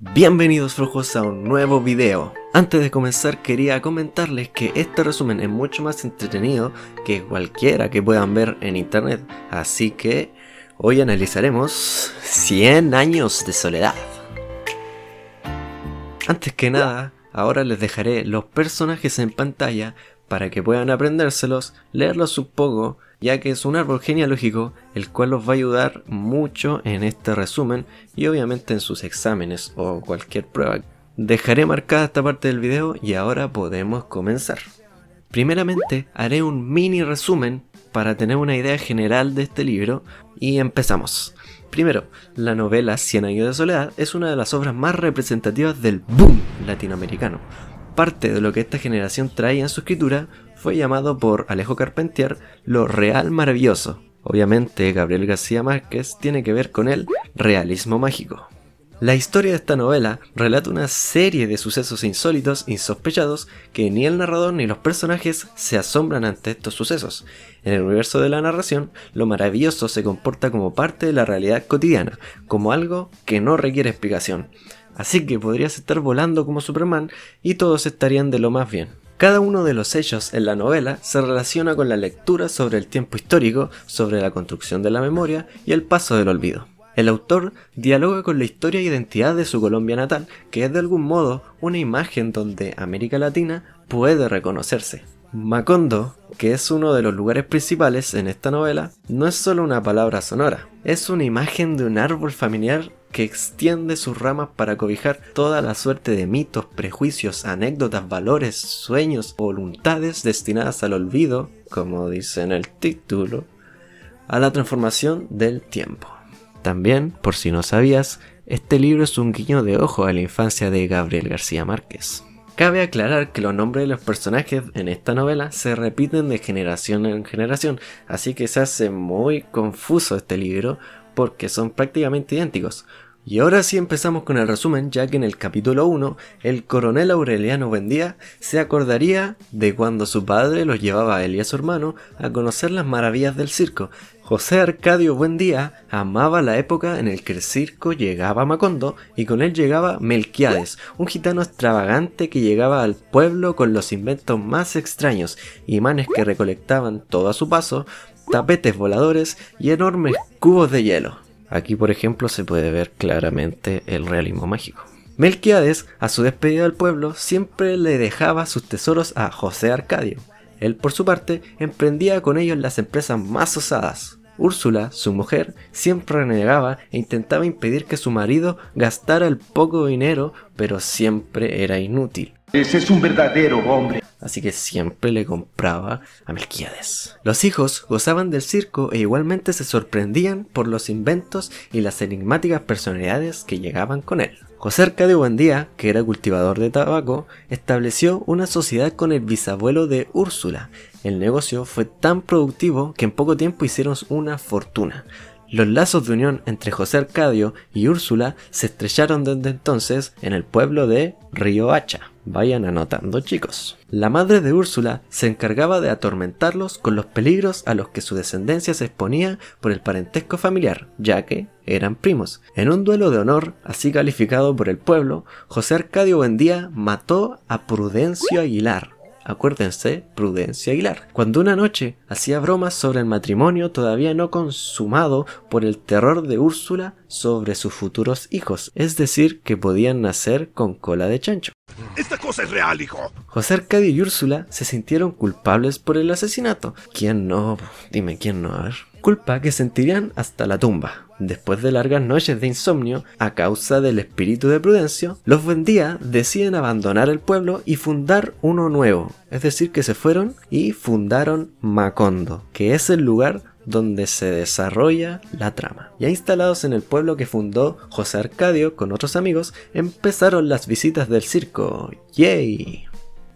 Bienvenidos frujos a un nuevo video. Antes de comenzar quería comentarles que este resumen es mucho más entretenido que cualquiera que puedan ver en internet, así que hoy analizaremos 100 años de soledad. Antes que nada, ahora les dejaré los personajes en pantalla para que puedan aprendérselos, leerlos un poco, ya que es un árbol genealógico el cual los va a ayudar mucho en este resumen y obviamente en sus exámenes o cualquier prueba. Dejaré marcada esta parte del video y ahora podemos comenzar. Primeramente haré un mini resumen para tener una idea general de este libro y empezamos. Primero, la novela Cien años de soledad es una de las obras más representativas del boom latinoamericano, parte de lo que esta generación traía en su escritura fue llamado por Alejo Carpentier lo real maravilloso. Obviamente Gabriel García Márquez tiene que ver con el realismo mágico. La historia de esta novela relata una serie de sucesos insólitos, insospechados, que ni el narrador ni los personajes se asombran ante estos sucesos. En el universo de la narración, lo maravilloso se comporta como parte de la realidad cotidiana, como algo que no requiere explicación. Así que podrías estar volando como Superman y todos estarían de lo más bien. Cada uno de los hechos en la novela se relaciona con la lectura sobre el tiempo histórico, sobre la construcción de la memoria y el paso del olvido. El autor dialoga con la historia e identidad de su Colombia natal, que es de algún modo una imagen donde América Latina puede reconocerse. Macondo, que es uno de los lugares principales en esta novela, no es solo una palabra sonora, es una imagen de un árbol familiar que extiende sus ramas para cobijar toda la suerte de mitos, prejuicios, anécdotas, valores, sueños, voluntades destinadas al olvido, como dice en el título, a la transformación del tiempo. También, por si no sabías, este libro es un guiño de ojo a la infancia de Gabriel García Márquez. Cabe aclarar que los nombres de los personajes en esta novela se repiten de generación en generación, así que se hace muy confuso este libro porque son prácticamente idénticos, y ahora sí empezamos con el resumen, ya que en el capítulo 1 el coronel Aureliano Buendía se acordaría de cuando su padre los llevaba a él y a su hermano a conocer las maravillas del circo. José Arcadio Buendía amaba la época en el que el circo llegaba a Macondo y con él llegaba Melquiades, un gitano extravagante que llegaba al pueblo con los inventos más extraños, imanes que recolectaban todo a su paso, tapetes voladores y enormes cubos de hielo. Aquí, por ejemplo, se puede ver claramente el realismo mágico. Melquiades, a su despedida del pueblo, siempre le dejaba sus tesoros a José Arcadio. Él, por su parte, emprendía con ellos las empresas más osadas. Úrsula, su mujer, siempre renegaba e intentaba impedir que su marido gastara el poco dinero, pero siempre era inútil. Ese es un verdadero hombre así que siempre le compraba a Melquiades. Los hijos gozaban del circo e igualmente se sorprendían por los inventos y las enigmáticas personalidades que llegaban con él. José Arcadio Buendía, que era cultivador de tabaco, estableció una sociedad con el bisabuelo de Úrsula. El negocio fue tan productivo que en poco tiempo hicieron una fortuna. Los lazos de unión entre José Arcadio y Úrsula se estrellaron desde entonces en el pueblo de Río Hacha. Vayan anotando chicos. La madre de Úrsula se encargaba de atormentarlos con los peligros a los que su descendencia se exponía por el parentesco familiar, ya que eran primos. En un duelo de honor, así calificado por el pueblo, José Arcadio Buendía mató a Prudencio Aguilar, acuérdense, Prudencia Aguilar, cuando una noche hacía bromas sobre el matrimonio todavía no consumado por el terror de Úrsula sobre sus futuros hijos, es decir, que podían nacer con cola de chancho. Esta cosa es real, hijo. José Arcadio y Úrsula se sintieron culpables por el asesinato. ¿Quién no? Dime, ¿quién no? A ver. Culpa que sentirían hasta la tumba. Después de largas noches de insomnio, a causa del espíritu de Prudencio, los Buendía deciden abandonar el pueblo y fundar uno nuevo. Es decir, que se fueron y fundaron Macondo, que es el lugar donde se desarrolla la trama. Ya instalados en el pueblo que fundó José Arcadio con otros amigos, empezaron las visitas del circo. ¡Yay!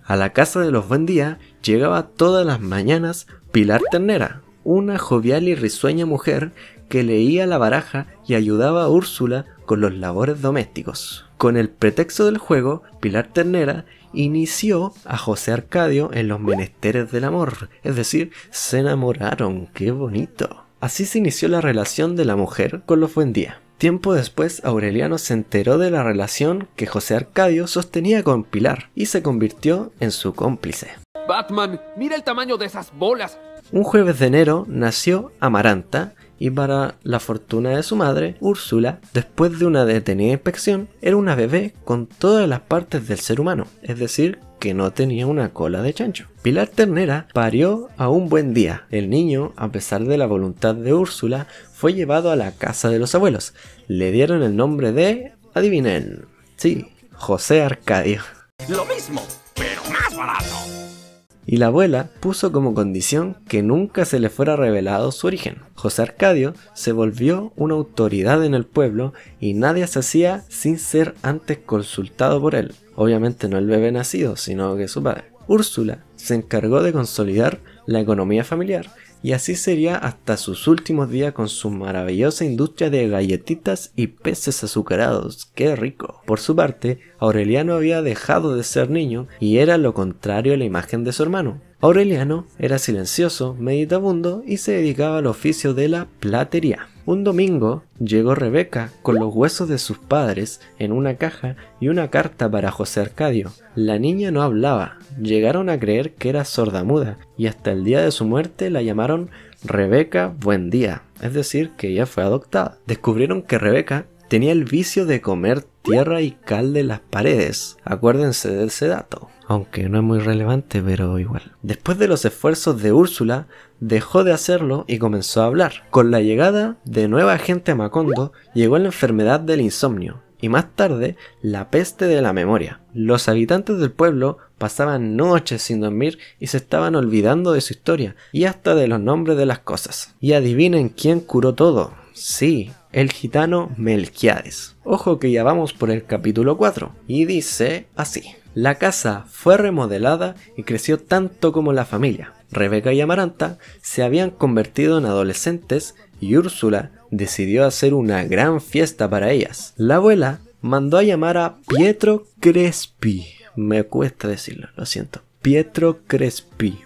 A la casa de los Buendía llegaba todas las mañanas Pilar Ternera, una jovial y risueña mujer que leía la baraja y ayudaba a Úrsula con los labores domésticos. Con el pretexto del juego, Pilar Ternera inició a José Arcadio en los menesteres del amor, es decir, se enamoraron, qué bonito. Así se inició la relación de la mujer con los día. Tiempo después, Aureliano se enteró de la relación que José Arcadio sostenía con Pilar y se convirtió en su cómplice. Batman, mira el tamaño de esas bolas. Un jueves de enero nació Amaranta, y para la fortuna de su madre, Úrsula, después de una detenida inspección, era una bebé con todas las partes del ser humano, es decir, que no tenía una cola de chancho. Pilar Ternera parió a un buen día. El niño, a pesar de la voluntad de Úrsula, fue llevado a la casa de los abuelos. Le dieron el nombre de... adivinen. Sí, José Arcadio. Lo mismo, pero más barato y la abuela puso como condición que nunca se le fuera revelado su origen. José Arcadio se volvió una autoridad en el pueblo y nadie se hacía sin ser antes consultado por él. Obviamente no el bebé nacido, sino que su padre. Úrsula se encargó de consolidar la economía familiar y así sería hasta sus últimos días con su maravillosa industria de galletitas y peces azucarados. ¡Qué rico! Por su parte, Aureliano había dejado de ser niño y era lo contrario a la imagen de su hermano. Aureliano era silencioso, meditabundo y se dedicaba al oficio de la platería. Un domingo llegó Rebeca con los huesos de sus padres en una caja y una carta para José Arcadio. La niña no hablaba, llegaron a creer que era sordamuda y hasta el día de su muerte la llamaron Rebeca Buendía, es decir, que ella fue adoptada. Descubrieron que Rebeca tenía el vicio de comer tierra y cal de las paredes. Acuérdense de ese dato. Aunque no es muy relevante, pero igual. Después de los esfuerzos de Úrsula, dejó de hacerlo y comenzó a hablar. Con la llegada de nueva gente a Macondo, llegó la enfermedad del insomnio y más tarde la peste de la memoria. Los habitantes del pueblo pasaban noches sin dormir y se estaban olvidando de su historia y hasta de los nombres de las cosas. Y adivinen quién curó todo. Sí, el gitano Melquiades. Ojo que ya vamos por el capítulo 4, y dice así. La casa fue remodelada y creció tanto como la familia. Rebeca y Amaranta se habían convertido en adolescentes y Úrsula decidió hacer una gran fiesta para ellas. La abuela mandó a llamar a Pietro Crespi. Me cuesta decirlo, lo siento. Pietro Crespi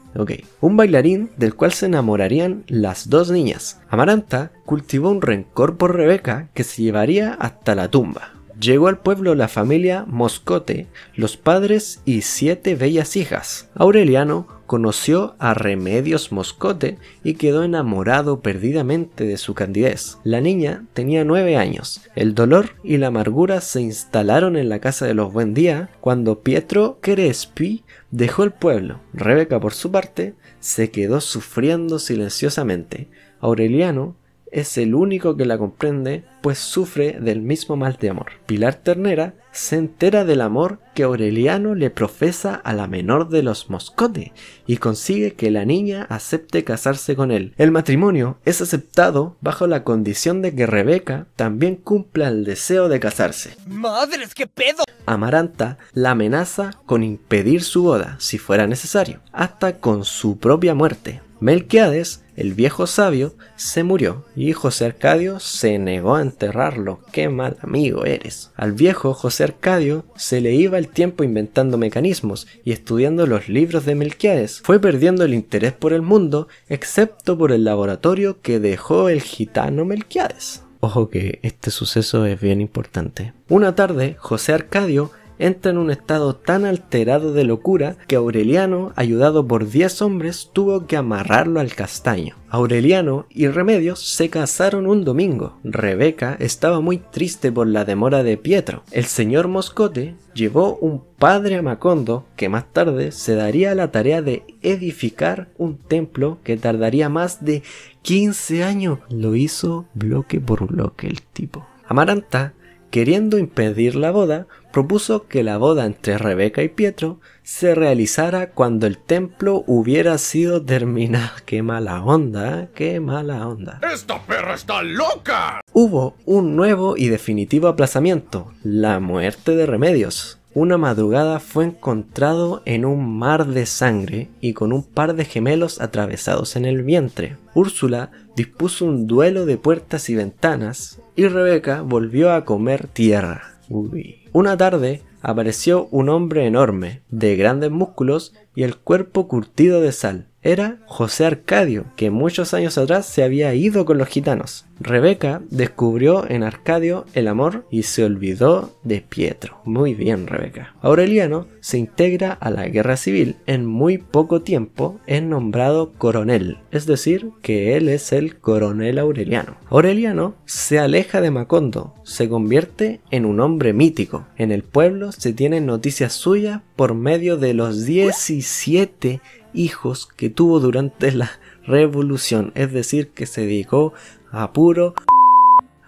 un bailarín del cual se enamorarían las dos niñas. Amaranta cultivó un rencor por Rebeca que se llevaría hasta la tumba. Llegó al pueblo la familia Moscote, los padres y siete bellas hijas. Aureliano conoció a Remedios Moscote y quedó enamorado perdidamente de su candidez. La niña tenía nueve años. El dolor y la amargura se instalaron en la casa de los Buendía cuando Pietro Crespi Dejó el pueblo. Rebeca, por su parte, se quedó sufriendo silenciosamente. Aureliano es el único que la comprende, pues sufre del mismo mal de amor. Pilar Ternera se entera del amor que Aureliano le profesa a la menor de los Moscote y consigue que la niña acepte casarse con él. El matrimonio es aceptado bajo la condición de que Rebeca también cumpla el deseo de casarse. ¡Madres, qué pedo! Amaranta la amenaza con impedir su boda si fuera necesario, hasta con su propia muerte, Melquiades, el viejo sabio, se murió y José Arcadio se negó a enterrarlo. ¡Qué mal amigo eres! Al viejo José Arcadio se le iba el tiempo inventando mecanismos y estudiando los libros de Melquiades. Fue perdiendo el interés por el mundo, excepto por el laboratorio que dejó el gitano Melquiades. Ojo que este suceso es bien importante. Una tarde, José Arcadio entra en un estado tan alterado de locura que Aureliano, ayudado por 10 hombres, tuvo que amarrarlo al castaño. Aureliano y Remedios se casaron un domingo. Rebeca estaba muy triste por la demora de Pietro. El señor Moscote llevó un padre a Macondo que más tarde se daría la tarea de edificar un templo que tardaría más de 15 años. Lo hizo bloque por bloque el tipo. Amaranta, queriendo impedir la boda, propuso que la boda entre Rebeca y Pietro se realizara cuando el templo hubiera sido terminado. ¡Qué mala onda! ¿eh? ¡Qué mala onda! ¡Esta perra está loca! Hubo un nuevo y definitivo aplazamiento, la muerte de Remedios. Una madrugada fue encontrado en un mar de sangre y con un par de gemelos atravesados en el vientre. Úrsula dispuso un duelo de puertas y ventanas y Rebeca volvió a comer tierra. Uy. Una tarde apareció un hombre enorme, de grandes músculos y el cuerpo curtido de sal era José Arcadio, que muchos años atrás se había ido con los gitanos. Rebeca descubrió en Arcadio el amor y se olvidó de Pietro. Muy bien, Rebeca. Aureliano se integra a la guerra civil. En muy poco tiempo es nombrado coronel, es decir, que él es el coronel Aureliano. Aureliano se aleja de Macondo, se convierte en un hombre mítico. En el pueblo se tienen noticias suyas por medio de los 17 hijos que tuvo durante la revolución, es decir, que se dedicó a puro...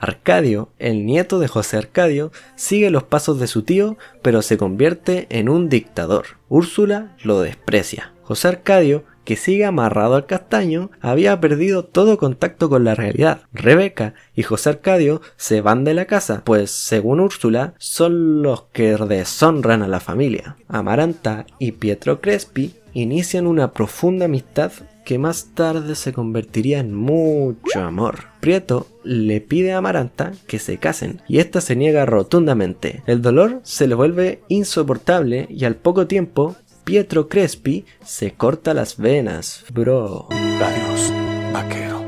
Arcadio, el nieto de José Arcadio, sigue los pasos de su tío, pero se convierte en un dictador. Úrsula lo desprecia. José Arcadio, que sigue amarrado al castaño, había perdido todo contacto con la realidad. Rebeca y José Arcadio se van de la casa, pues según Úrsula, son los que deshonran a la familia. Amaranta y Pietro Crespi inician una profunda amistad que más tarde se convertiría en mucho amor. Prieto le pide a Maranta que se casen y esta se niega rotundamente. El dolor se le vuelve insoportable y al poco tiempo Pietro Crespi se corta las venas. Bro. Adiós, vaquero.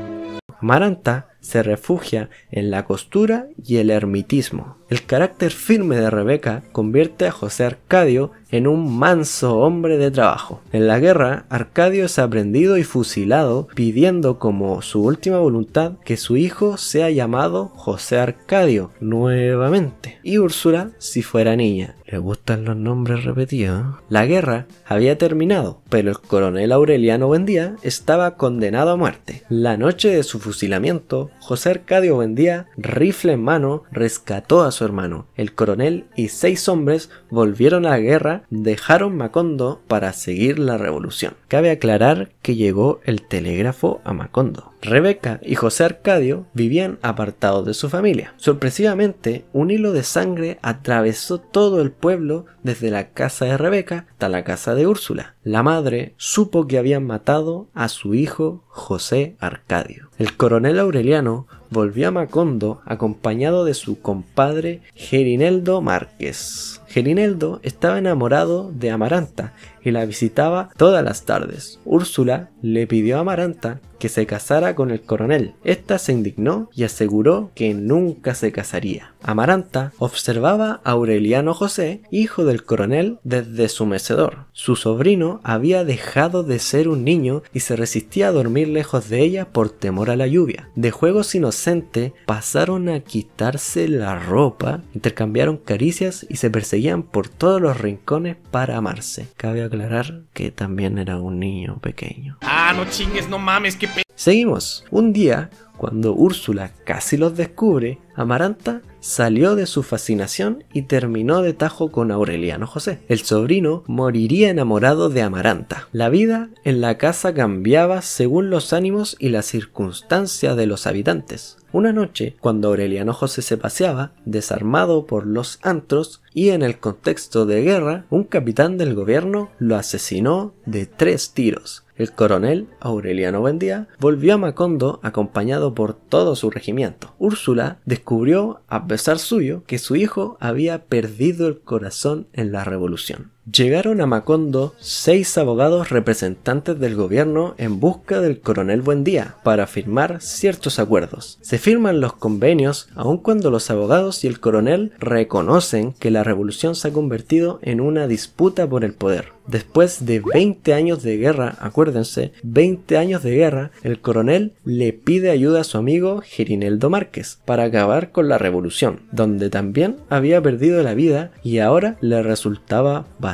Maranta se refugia en la costura y el ermitismo. El carácter firme de Rebeca convierte a José Arcadio en un manso hombre de trabajo. En la guerra, Arcadio es aprendido y fusilado, pidiendo como su última voluntad que su hijo sea llamado José Arcadio nuevamente. Y Úrsula si fuera niña. Le gustan los nombres repetidos. La guerra había terminado, pero el coronel Aureliano Buendía estaba condenado a muerte. La noche de su fusilamiento, José Arcadio vendía, rifle en mano, rescató a su hermano. El coronel y seis hombres volvieron a la guerra, dejaron Macondo para seguir la revolución. Cabe aclarar que llegó el telégrafo a Macondo. Rebeca y José Arcadio vivían apartados de su familia. Sorpresivamente, un hilo de sangre atravesó todo el pueblo desde la casa de Rebeca hasta la casa de Úrsula. La madre supo que habían matado a su hijo José Arcadio. El coronel Aureliano volvió a Macondo acompañado de su compadre Gerineldo Márquez. Gerineldo estaba enamorado de Amaranta y la visitaba todas las tardes. Úrsula le pidió a Amaranta que se casara con el coronel. Esta se indignó y aseguró que nunca se casaría. Amaranta observaba a Aureliano José, hijo del coronel, desde su mecedor. Su sobrino había dejado de ser un niño y se resistía a dormir lejos de ella por temor a la lluvia. De juegos inocentes pasaron a quitarse la ropa, intercambiaron caricias y se perseguían por todos los rincones para amarse. Cabe aclarar que también era un niño pequeño. Ah, no chingues, no mames, Seguimos. Un día, cuando Úrsula casi los descubre, Amaranta salió de su fascinación y terminó de tajo con Aureliano José. El sobrino moriría enamorado de Amaranta. La vida en la casa cambiaba según los ánimos y la circunstancia de los habitantes. Una noche, cuando Aureliano José se paseaba, desarmado por los antros y en el contexto de guerra, un capitán del gobierno lo asesinó de tres tiros el coronel Aureliano Bendía volvió a Macondo acompañado por todo su regimiento. Úrsula descubrió, a pesar suyo, que su hijo había perdido el corazón en la revolución. Llegaron a Macondo seis abogados representantes del gobierno en busca del coronel Buendía para firmar ciertos acuerdos. Se firman los convenios aun cuando los abogados y el coronel reconocen que la revolución se ha convertido en una disputa por el poder. Después de 20 años de guerra, acuérdense, 20 años de guerra, el coronel le pide ayuda a su amigo Gerineldo Márquez para acabar con la revolución, donde también había perdido la vida y ahora le resultaba bastante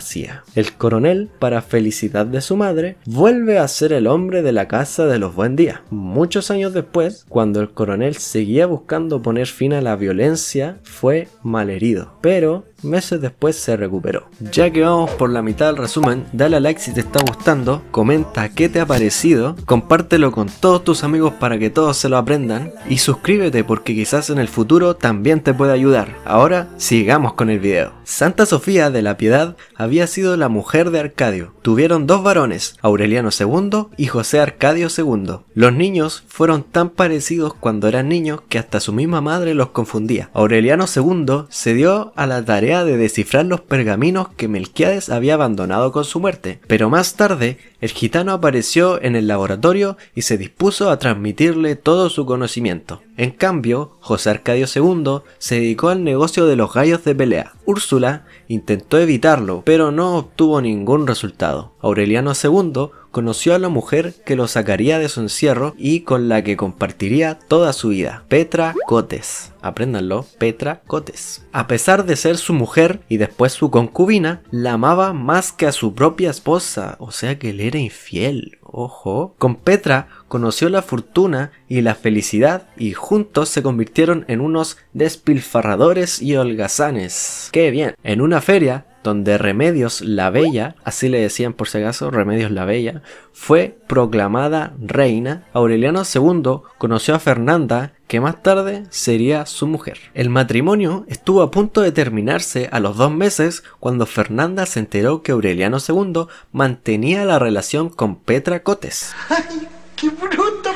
el coronel, para felicidad de su madre, vuelve a ser el hombre de la casa de los buen días. Muchos años después, cuando el coronel seguía buscando poner fin a la violencia, fue malherido. Pero meses después se recuperó. Ya que vamos por la mitad del resumen, dale a like si te está gustando, comenta qué te ha parecido, compártelo con todos tus amigos para que todos se lo aprendan y suscríbete porque quizás en el futuro también te pueda ayudar. Ahora sigamos con el video. Santa Sofía de la Piedad había sido la mujer de Arcadio. Tuvieron dos varones, Aureliano II y José Arcadio II. Los niños fueron tan parecidos cuando eran niños que hasta su misma madre los confundía. Aureliano II se dio a la tarea de descifrar los pergaminos que Melquiades había abandonado con su muerte, pero más tarde el gitano apareció en el laboratorio y se dispuso a transmitirle todo su conocimiento. En cambio, José Arcadio II se dedicó al negocio de los gallos de pelea. Úrsula intentó evitarlo, pero no obtuvo ningún resultado. Aureliano II conoció a la mujer que lo sacaría de su encierro y con la que compartiría toda su vida, Petra Cotes. Apréndanlo, Petra Cotes. A pesar de ser su mujer y después su concubina, la amaba más que a su propia esposa, o sea que él era infiel. Ojo. Con Petra conoció la fortuna y la felicidad y juntos se convirtieron en unos despilfarradores y holgazanes. ¡Qué bien! En una feria, donde Remedios la Bella, así le decían por si acaso, Remedios la Bella, fue proclamada reina, Aureliano II conoció a Fernanda, que más tarde sería su mujer. El matrimonio estuvo a punto de terminarse a los dos meses cuando Fernanda se enteró que Aureliano II mantenía la relación con Petra Cotes. ¡Ay, qué bruto!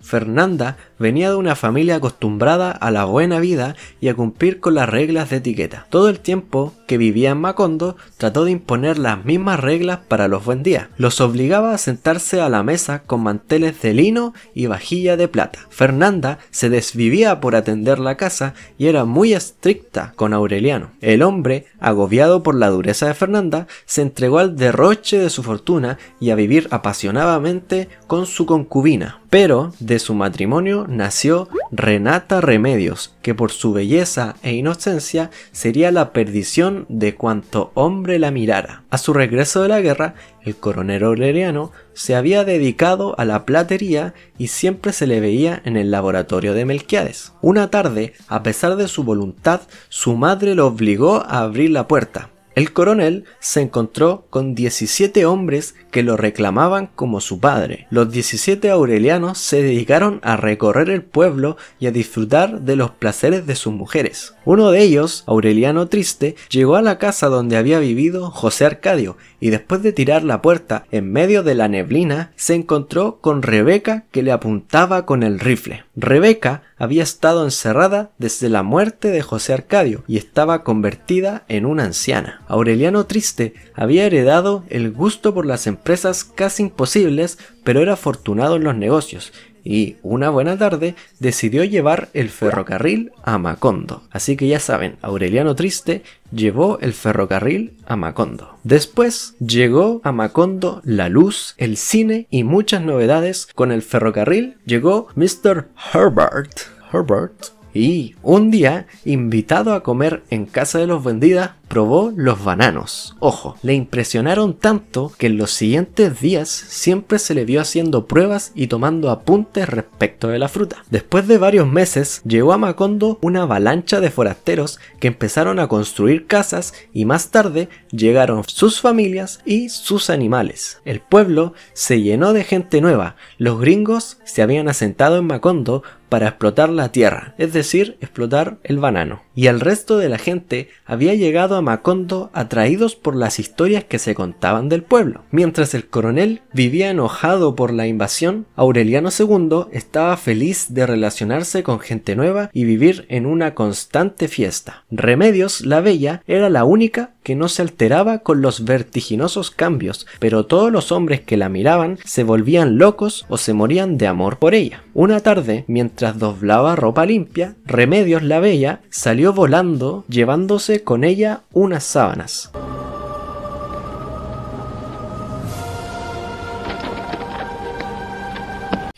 Fernanda venía de una familia acostumbrada a la buena vida y a cumplir con las reglas de etiqueta. Todo el tiempo que vivía en Macondo trató de imponer las mismas reglas para los buen días. Los obligaba a sentarse a la mesa con manteles de lino y vajilla de plata. Fernanda se desvivía por atender la casa y era muy estricta con Aureliano. El hombre, agobiado por la dureza de Fernanda, se entregó al derroche de su fortuna y a vivir apasionadamente con su concubina, pero de su matrimonio nació Renata Remedios, que por su belleza e inocencia sería la perdición de cuanto hombre la mirara. A su regreso de la guerra, el coronel oleriano se había dedicado a la platería y siempre se le veía en el laboratorio de Melquiades. Una tarde, a pesar de su voluntad, su madre lo obligó a abrir la puerta, el coronel se encontró con 17 hombres que lo reclamaban como su padre. Los 17 aurelianos se dedicaron a recorrer el pueblo y a disfrutar de los placeres de sus mujeres. Uno de ellos, Aureliano Triste, llegó a la casa donde había vivido José Arcadio y después de tirar la puerta en medio de la neblina, se encontró con Rebeca que le apuntaba con el rifle. Rebeca había estado encerrada desde la muerte de José Arcadio y estaba convertida en una anciana. Aureliano Triste había heredado el gusto por las empresas casi imposibles, pero era afortunado en los negocios, y una buena tarde decidió llevar el ferrocarril a Macondo. Así que ya saben, Aureliano Triste llevó el ferrocarril a Macondo. Después llegó a Macondo la luz, el cine y muchas novedades. Con el ferrocarril llegó Mr. Herbert. Herbert. Y un día, invitado a comer en casa de los vendidas probó los bananos. Ojo, le impresionaron tanto que en los siguientes días siempre se le vio haciendo pruebas y tomando apuntes respecto de la fruta. Después de varios meses llegó a Macondo una avalancha de forasteros que empezaron a construir casas y más tarde llegaron sus familias y sus animales. El pueblo se llenó de gente nueva. Los gringos se habían asentado en Macondo para explotar la tierra, es decir, explotar el banano. Y el resto de la gente había llegado Macondo atraídos por las historias que se contaban del pueblo. Mientras el coronel vivía enojado por la invasión, Aureliano II estaba feliz de relacionarse con gente nueva y vivir en una constante fiesta. Remedios la Bella era la única que no se alteraba con los vertiginosos cambios, pero todos los hombres que la miraban se volvían locos o se morían de amor por ella. Una tarde, mientras doblaba ropa limpia, Remedios la Bella salió volando llevándose con ella unas sábanas.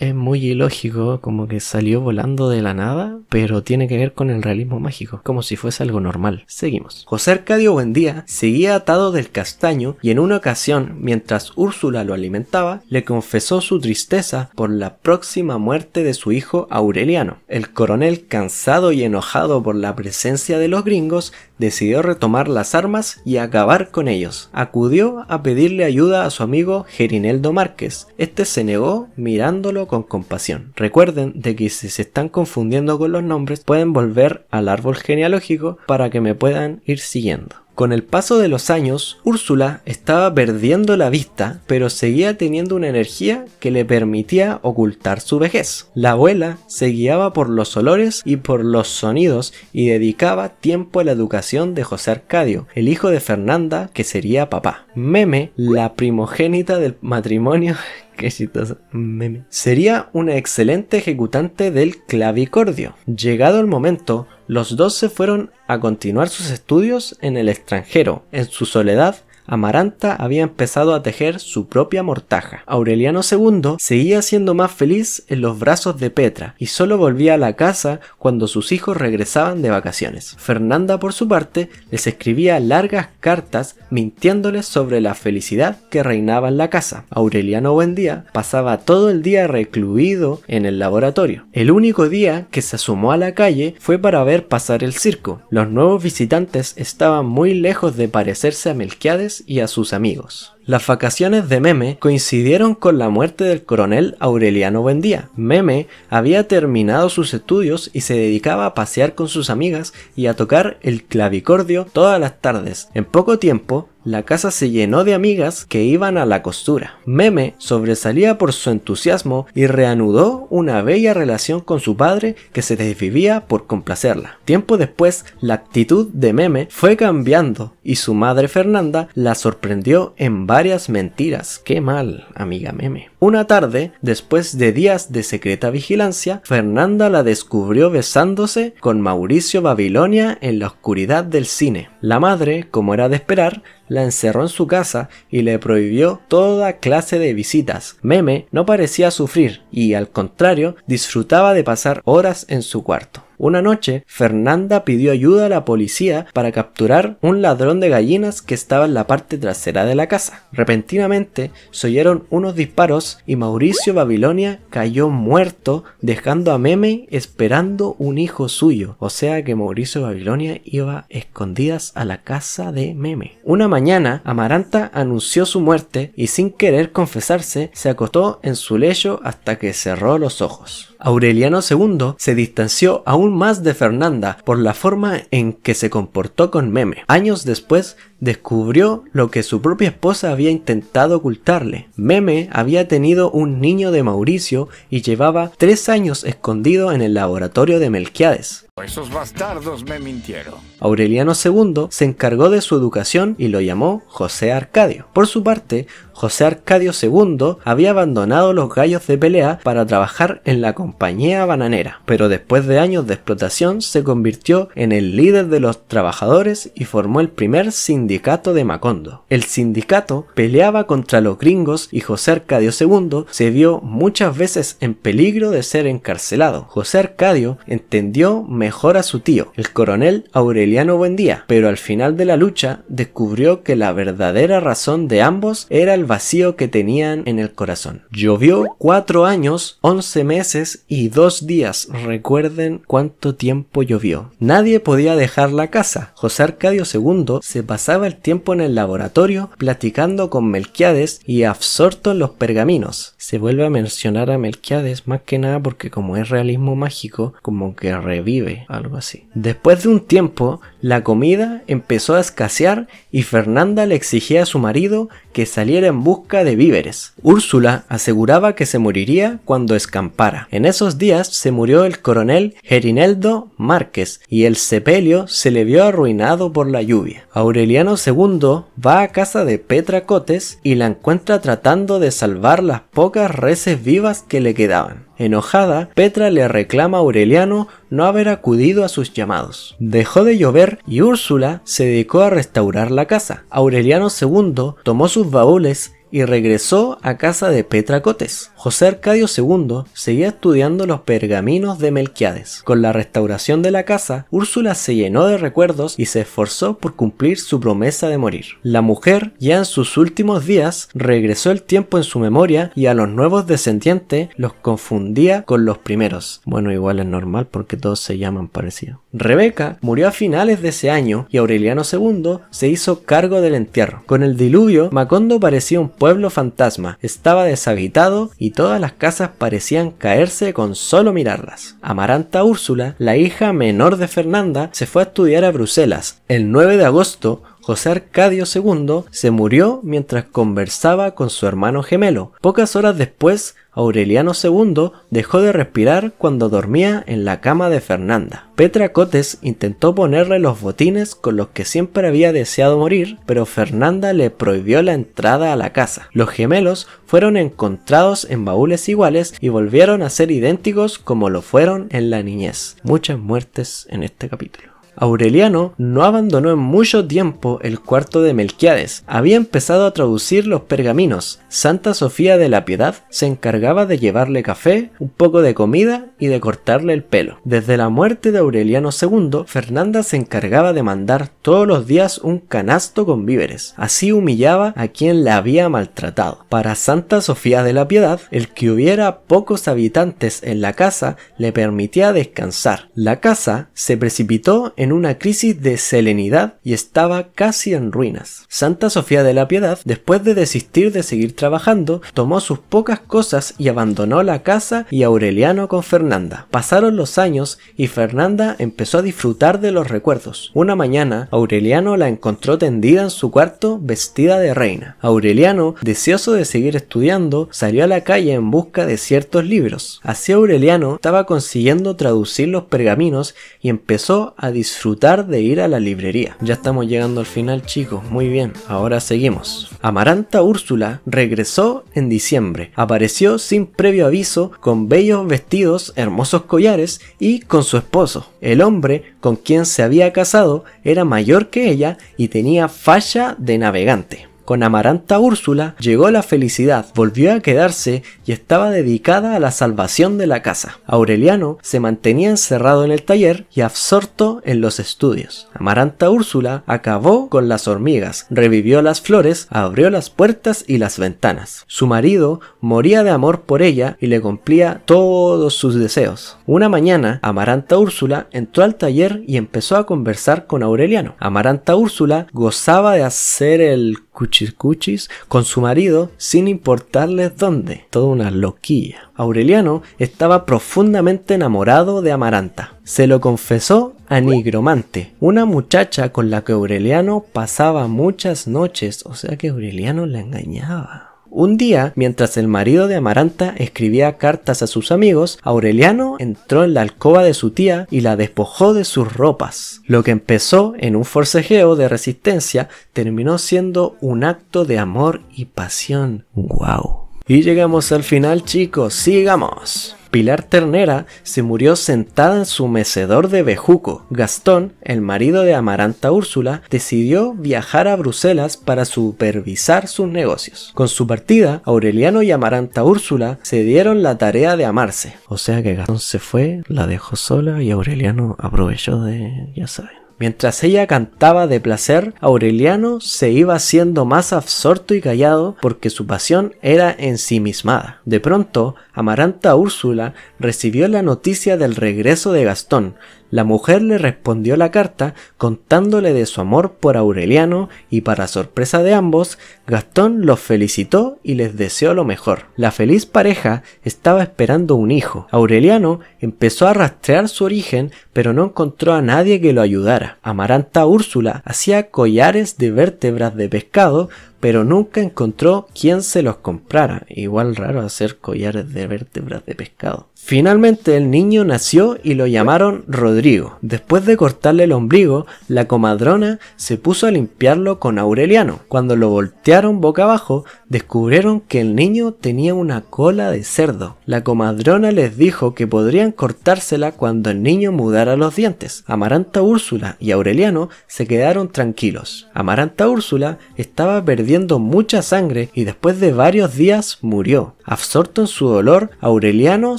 Em, muy ilógico, como que salió volando de la nada, pero tiene que ver con el realismo mágico, como si fuese algo normal. Seguimos. José Arcadio Buendía seguía atado del castaño y en una ocasión, mientras Úrsula lo alimentaba, le confesó su tristeza por la próxima muerte de su hijo Aureliano. El coronel, cansado y enojado por la presencia de los gringos, decidió retomar las armas y acabar con ellos. Acudió a pedirle ayuda a su amigo Gerineldo Márquez. Este se negó mirándolo con compasión. Recuerden de que si se están confundiendo con los nombres pueden volver al árbol genealógico para que me puedan ir siguiendo. Con el paso de los años, Úrsula estaba perdiendo la vista, pero seguía teniendo una energía que le permitía ocultar su vejez. La abuela se guiaba por los olores y por los sonidos y dedicaba tiempo a la educación de José Arcadio, el hijo de Fernanda que sería papá. Meme, la primogénita del matrimonio Sería una excelente ejecutante del clavicordio. Llegado el momento, los dos se fueron a continuar sus estudios en el extranjero. En su soledad, Amaranta había empezado a tejer su propia mortaja. Aureliano II seguía siendo más feliz en los brazos de Petra y solo volvía a la casa cuando sus hijos regresaban de vacaciones. Fernanda, por su parte, les escribía largas cartas mintiéndoles sobre la felicidad que reinaba en la casa. Aureliano Buendía pasaba todo el día recluido en el laboratorio. El único día que se asomó a la calle fue para ver pasar el circo. Los nuevos visitantes estaban muy lejos de parecerse a Melquiades y a sus amigos. Las vacaciones de Meme coincidieron con la muerte del coronel Aureliano Buendía. Meme había terminado sus estudios y se dedicaba a pasear con sus amigas y a tocar el clavicordio todas las tardes. En poco tiempo, la casa se llenó de amigas que iban a la costura. Meme sobresalía por su entusiasmo y reanudó una bella relación con su padre que se desvivía por complacerla. Tiempo después, la actitud de Meme fue cambiando y su madre Fernanda la sorprendió en varios Varias mentiras, qué mal, amiga meme. Una tarde, después de días de secreta vigilancia, Fernanda la descubrió besándose con Mauricio Babilonia en la oscuridad del cine. La madre, como era de esperar, la encerró en su casa y le prohibió toda clase de visitas. Meme no parecía sufrir y, al contrario, disfrutaba de pasar horas en su cuarto. Una noche, Fernanda pidió ayuda a la policía para capturar un ladrón de gallinas que estaba en la parte trasera de la casa. Repentinamente, se oyeron unos disparos y Mauricio Babilonia cayó muerto, dejando a Meme esperando un hijo suyo. O sea que Mauricio Babilonia iba escondidas a la casa de Meme. Una mañana, Amaranta anunció su muerte y sin querer confesarse, se acostó en su lecho hasta que cerró los ojos. Aureliano II se distanció aún más de Fernanda por la forma en que se comportó con Meme. Años después descubrió lo que su propia esposa había intentado ocultarle. Meme había tenido un niño de Mauricio y llevaba tres años escondido en el laboratorio de Melquiades. Esos bastardos me mintieron. Aureliano II se encargó de su educación y lo llamó José Arcadio. Por su parte, José Arcadio II había abandonado los gallos de pelea para trabajar en la compañía bananera, pero después de años de explotación se convirtió en el líder de los trabajadores y formó el primer sindicato de Macondo. El sindicato peleaba contra los gringos y José Arcadio II se vio muchas veces en peligro de ser encarcelado. José Arcadio entendió mejor a su tío, el coronel Aureliano Buendía, pero al final de la lucha descubrió que la verdadera razón de ambos era el vacío que tenían en el corazón. Llovió cuatro años, once meses y dos días. Recuerden cuánto tiempo llovió. Nadie podía dejar la casa. José Arcadio II se pasaba el tiempo en el laboratorio platicando con Melquiades y absorto en los pergaminos se vuelve a mencionar a Melquiades más que nada porque como es realismo mágico, como que revive, algo así. Después de un tiempo, la comida empezó a escasear y Fernanda le exigía a su marido que saliera en busca de víveres. Úrsula aseguraba que se moriría cuando escampara. En esos días se murió el coronel Gerineldo Márquez y el sepelio se le vio arruinado por la lluvia. Aureliano II va a casa de Petra Cotes y la encuentra tratando de salvar las pocas reces vivas que le quedaban. Enojada, Petra le reclama a Aureliano no haber acudido a sus llamados. Dejó de llover y Úrsula se dedicó a restaurar la casa. Aureliano II tomó sus baúles y regresó a casa de Petra Cotes. José Arcadio II seguía estudiando los pergaminos de Melquiades. Con la restauración de la casa, Úrsula se llenó de recuerdos y se esforzó por cumplir su promesa de morir. La mujer, ya en sus últimos días, regresó el tiempo en su memoria y a los nuevos descendientes los confundía con los primeros. Bueno, igual es normal porque todos se llaman parecido. Rebeca murió a finales de ese año y Aureliano II se hizo cargo del entierro. Con el diluvio, Macondo parecía un pueblo fantasma estaba deshabitado y todas las casas parecían caerse con solo mirarlas. Amaranta Úrsula, la hija menor de Fernanda, se fue a estudiar a Bruselas. El 9 de agosto, José Arcadio II se murió mientras conversaba con su hermano gemelo. Pocas horas después, Aureliano II dejó de respirar cuando dormía en la cama de Fernanda. Petra Cotes intentó ponerle los botines con los que siempre había deseado morir, pero Fernanda le prohibió la entrada a la casa. Los gemelos fueron encontrados en baúles iguales y volvieron a ser idénticos como lo fueron en la niñez. Muchas muertes en este capítulo. Aureliano no abandonó en mucho tiempo el cuarto de Melquiades, había empezado a traducir los pergaminos, Santa Sofía de la Piedad se encargaba de llevarle café, un poco de comida y de cortarle el pelo. Desde la muerte de Aureliano II, Fernanda se encargaba de mandar todos los días un canasto con víveres, así humillaba a quien la había maltratado. Para Santa Sofía de la Piedad, el que hubiera pocos habitantes en la casa le permitía descansar. La casa se precipitó en una crisis de selenidad y estaba casi en ruinas. Santa Sofía de la Piedad, después de desistir de seguir trabajando, tomó sus pocas cosas y abandonó la casa y Aureliano con Fernanda. Pasaron los años y Fernanda empezó a disfrutar de los recuerdos. Una mañana, Aureliano la encontró tendida en su cuarto vestida de reina. Aureliano, deseoso de seguir estudiando, salió a la calle en busca de ciertos libros. Así Aureliano estaba consiguiendo traducir los pergaminos y empezó a disfrutar de ir a la librería. Ya estamos llegando al final chicos, muy bien, ahora seguimos. Amaranta Úrsula regresó en diciembre, apareció sin previo aviso, con bellos vestidos, hermosos collares y con su esposo. El hombre con quien se había casado era mayor que ella y tenía falla de navegante. Con Amaranta Úrsula llegó la felicidad, volvió a quedarse y estaba dedicada a la salvación de la casa. Aureliano se mantenía encerrado en el taller y absorto en los estudios. Amaranta Úrsula acabó con las hormigas, revivió las flores, abrió las puertas y las ventanas. Su marido moría de amor por ella y le cumplía todos sus deseos. Una mañana, Amaranta Úrsula entró al taller y empezó a conversar con Aureliano. Amaranta Úrsula gozaba de hacer el cuchis cuchis con su marido sin importarles dónde. Toda una loquilla. Aureliano estaba profundamente enamorado de Amaranta. Se lo confesó a Nigromante, una muchacha con la que Aureliano pasaba muchas noches, o sea que Aureliano la engañaba. Un día, mientras el marido de Amaranta escribía cartas a sus amigos, Aureliano entró en la alcoba de su tía y la despojó de sus ropas. Lo que empezó en un forcejeo de resistencia terminó siendo un acto de amor y pasión. ¡Wow! Y llegamos al final, chicos, sigamos. Pilar Ternera se murió sentada en su mecedor de bejuco. Gastón, el marido de Amaranta Úrsula, decidió viajar a Bruselas para supervisar sus negocios. Con su partida, Aureliano y Amaranta Úrsula se dieron la tarea de amarse. O sea que Gastón se fue, la dejó sola y Aureliano aprovechó de, ya sabes. Mientras ella cantaba de placer, Aureliano se iba haciendo más absorto y callado porque su pasión era ensimismada. De pronto, Amaranta Úrsula recibió la noticia del regreso de Gastón, la mujer le respondió la carta contándole de su amor por Aureliano y para sorpresa de ambos, Gastón los felicitó y les deseó lo mejor. La feliz pareja estaba esperando un hijo. Aureliano empezó a rastrear su origen pero no encontró a nadie que lo ayudara. Amaranta Úrsula hacía collares de vértebras de pescado pero nunca encontró quien se los comprara. Igual raro hacer collares de vértebras de pescado. Finalmente el niño nació y lo llamaron Rodrigo. Después de cortarle el ombligo, la comadrona se puso a limpiarlo con Aureliano. Cuando lo voltearon boca abajo, descubrieron que el niño tenía una cola de cerdo. La comadrona les dijo que podrían cortársela cuando el niño mudara los dientes. Amaranta Úrsula y Aureliano se quedaron tranquilos. Amaranta Úrsula estaba perdiendo mucha sangre y después de varios días murió. Absorto en su dolor, Aureliano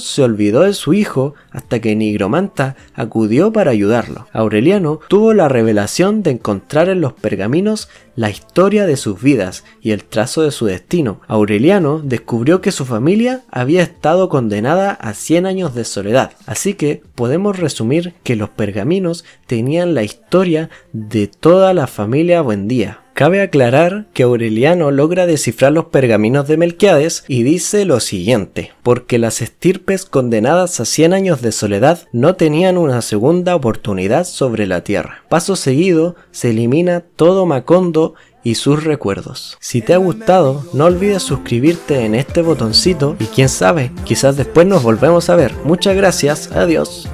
se olvidó de su hijo hasta que Nigromanta acudió para ayudarlo. Aureliano tuvo la revelación de encontrar en los pergaminos la historia de sus vidas y el trazo de su destino. Aureliano descubrió que su familia había estado condenada a 100 años de soledad, así que podemos resumir que los pergaminos tenían la historia de toda la familia Buendía. Cabe aclarar que Aureliano logra descifrar los pergaminos de Melquiades y dice lo siguiente, porque las estirpes condenadas a 100 años de soledad no tenían una segunda oportunidad sobre la tierra. Paso seguido, se elimina todo Macondo y sus recuerdos. Si te ha gustado, no olvides suscribirte en este botoncito y quién sabe, quizás después nos volvemos a ver. Muchas gracias, adiós.